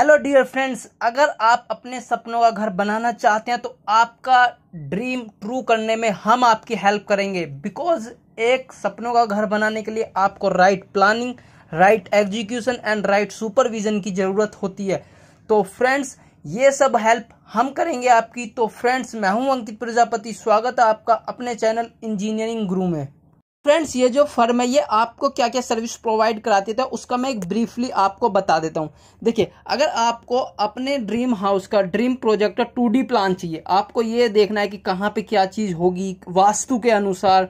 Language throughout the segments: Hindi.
हेलो डियर फ्रेंड्स अगर आप अपने सपनों का घर बनाना चाहते हैं तो आपका ड्रीम ट्रू करने में हम आपकी हेल्प करेंगे बिकॉज एक सपनों का घर बनाने के लिए आपको right planning right execution and right supervision की ज़रूरत होती है तो फ्रेंड्स ये सब हेल्प हम करेंगे आपकी तो फ्रेंड्स मैं हूं अंकित प्रजापति स्वागत है आपका अपने चैनल इंजीनियरिंग गुरु में फ्रेंड्स ये जो फर्म है ये आपको क्या क्या सर्विस प्रोवाइड कराती है तो उसका मैं एक ब्रीफली आपको बता देता हूँ देखिए अगर आपको अपने ड्रीम हाउस का ड्रीम प्रोजेक्ट का टू प्लान चाहिए आपको ये देखना है कि कहाँ पे क्या चीज़ होगी वास्तु के अनुसार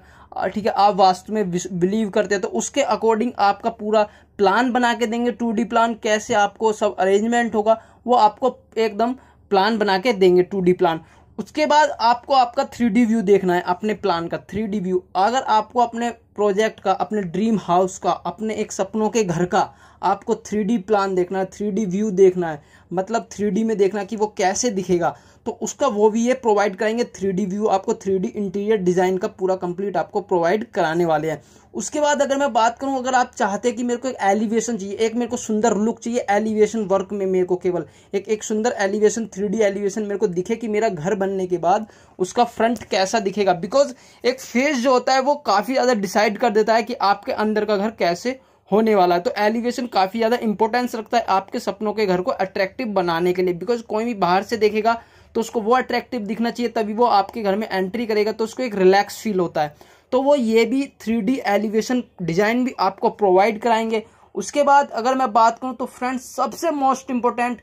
ठीक है आप वास्तु में बिलीव करते हैं तो उसके अकॉर्डिंग आपका पूरा प्लान बना के देंगे टू प्लान कैसे आपको सब अरेंजमेंट होगा वो आपको एकदम प्लान बना के देंगे टू प्लान उसके बाद आपको आपका थ्री डी व्यू देखना है अपने प्लान का थ्री डी व्यू अगर आपको अपने प्रोजेक्ट का अपने ड्रीम हाउस का अपने एक सपनों के घर का आपको थ्री डी प्लान देखना है थ्री डी व्यू देखना है मतलब थ्री डी में देखना कि वो कैसे दिखेगा तो उसका वो भी ये प्रोवाइड कराएंगे थ्री व्यू आपको थ्री इंटीरियर डिज़ाइन का पूरा कंप्लीट आपको प्रोवाइड कराने वाले हैं उसके बाद अगर मैं बात करूं अगर आप चाहते हैं कि मेरे को एक एलिवेशन चाहिए एक मेरे को सुंदर लुक चाहिए एलिवेशन वर्क में मेरे को केवल एक एक सुंदर एलिवेशन थ्री एलिवेशन मेरे को दिखे कि मेरा घर बनने के बाद उसका फ्रंट कैसा दिखेगा बिकॉज एक फेस जो होता है वो काफ़ी ज़्यादा डिसाइड कर देता है कि आपके अंदर का घर कैसे होने वाला है तो एलिवेशन काफ़ी ज़्यादा इंपॉर्टेंस रखता है आपके सपनों के घर को अट्रैक्टिव बनाने के लिए बिकॉज कोई भी बाहर से देखेगा तो उसको वो अट्रैक्टिव दिखना चाहिए तभी वो आपके घर में एंट्री करेगा तो उसको एक रिलैक्स फील होता है तो वो ये भी थ्री एलिवेशन डिज़ाइन भी आपको प्रोवाइड कराएंगे उसके बाद अगर मैं बात करूँ तो फ्रेंड्स सबसे मोस्ट इम्पोर्टेंट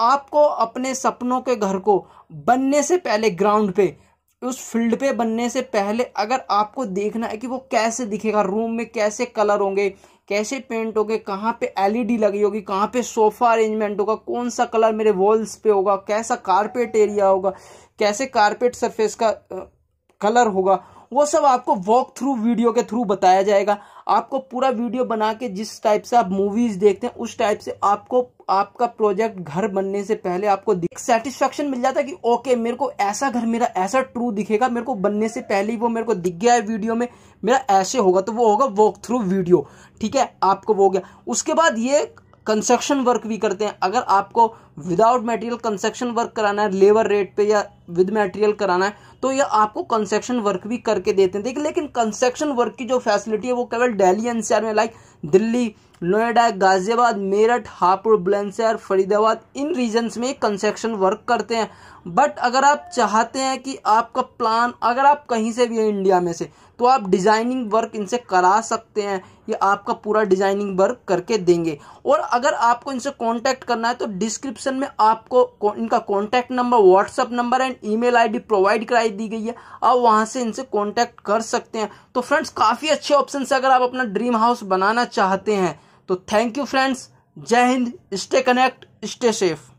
आपको अपने सपनों के घर को बनने से पहले ग्राउंड पे उस फील्ड पे बनने से पहले अगर आपको देखना है कि वो कैसे दिखेगा रूम में कैसे कलर होंगे कैसे पेंट होंगे कहाँ पे एलईडी e लगी होगी कहाँ पे सोफा अरेंजमेंट होगा कौन सा कलर मेरे वॉल्स पे होगा कैसा कारपेट एरिया होगा कैसे कारपेट सरफेस का कलर होगा वो सब आपको वॉक थ्रू वीडियो के थ्रू बताया जाएगा आपको पूरा वीडियो बना के जिस टाइप से आप मूवीज देखते हैं उस टाइप से आपको आपका प्रोजेक्ट घर बनने से पहले आपको सेटिस्फेक्शन मिल जाता है कि ओके मेरे को ऐसा घर मेरा ऐसा ट्रू दिखेगा मेरे को बनने से पहले ही वो मेरे को दिख गया है वीडियो में मेरा ऐसे होगा तो वो होगा वॉक थ्रू वीडियो ठीक है आपको वो हो गया उसके बाद ये कंस्ट्रक्शन वर्क भी करते हैं अगर आपको विदाउट मेटेरियल कंस्ट्रक्शन वर्क कराना है लेबर रेट पे या विद मेटेरियल कराना है तो ये आपको कंस्ट्रक्शन वर्क भी करके देते हैं देखिए लेकिन कंस्ट्रक्शन वर्क की जो फैसिलिटी है वो केवल दिल्ली एनसीआर में लाइक दिल्ली नोएडा गाजियाबाद मेरठ हापुड़ बुलंदशहर फरीदाबाद इन रीजन्स में कंस्ट्रक्शन वर्क करते हैं बट अगर आप चाहते हैं कि आपका प्लान अगर आप कहीं से भी हैं इंडिया में से तो आप डिज़ाइनिंग वर्क इनसे करा सकते हैं ये आपका पूरा डिज़ाइनिंग वर्क करके देंगे और अगर आपको इनसे कांटेक्ट करना है तो डिस्क्रिप्शन डिस्क्रिप्शन में आपको इनका contact number WhatsApp number and email ID provide कराई दी गई है आप वहाँ से इनसे कॉन्टैक्ट कर सकते हैं तो फ्रेंड्स काफ़ी अच्छे ऑप्शन से अगर आप अपना ड्रीम हाउस बनाना चाहते हैं तो थैंक यू फ्रेंड्स जय हिंद स्टे कनेक्ट स्टे सेफ